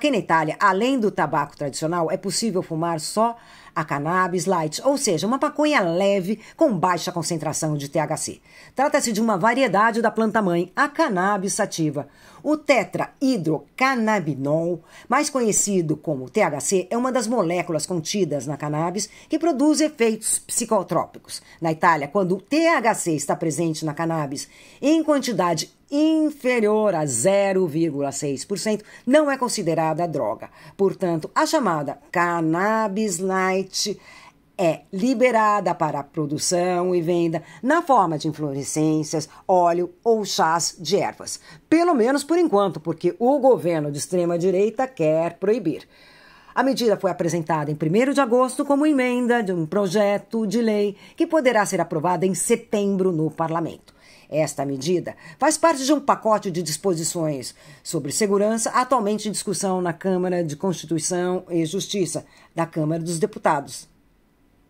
Aqui na Itália, além do tabaco tradicional, é possível fumar só a cannabis light, ou seja, uma maconha leve com baixa concentração de THC. Trata-se de uma variedade da planta-mãe, a cannabis sativa. O tetrahidrocannabinol, mais conhecido como THC, é uma das moléculas contidas na cannabis que produz efeitos psicotrópicos. Na Itália, quando o THC está presente na cannabis em quantidade inferior a 0,6% não é considerada droga. Portanto, a chamada cannabis light é liberada para produção e venda na forma de inflorescências, óleo ou chás de ervas. Pelo menos por enquanto, porque o governo de extrema-direita quer proibir. A medida foi apresentada em 1 de agosto como emenda de um projeto de lei que poderá ser aprovada em setembro no parlamento. Esta medida faz parte de um pacote de disposições sobre segurança atualmente em discussão na Câmara de Constituição e Justiça da Câmara dos Deputados.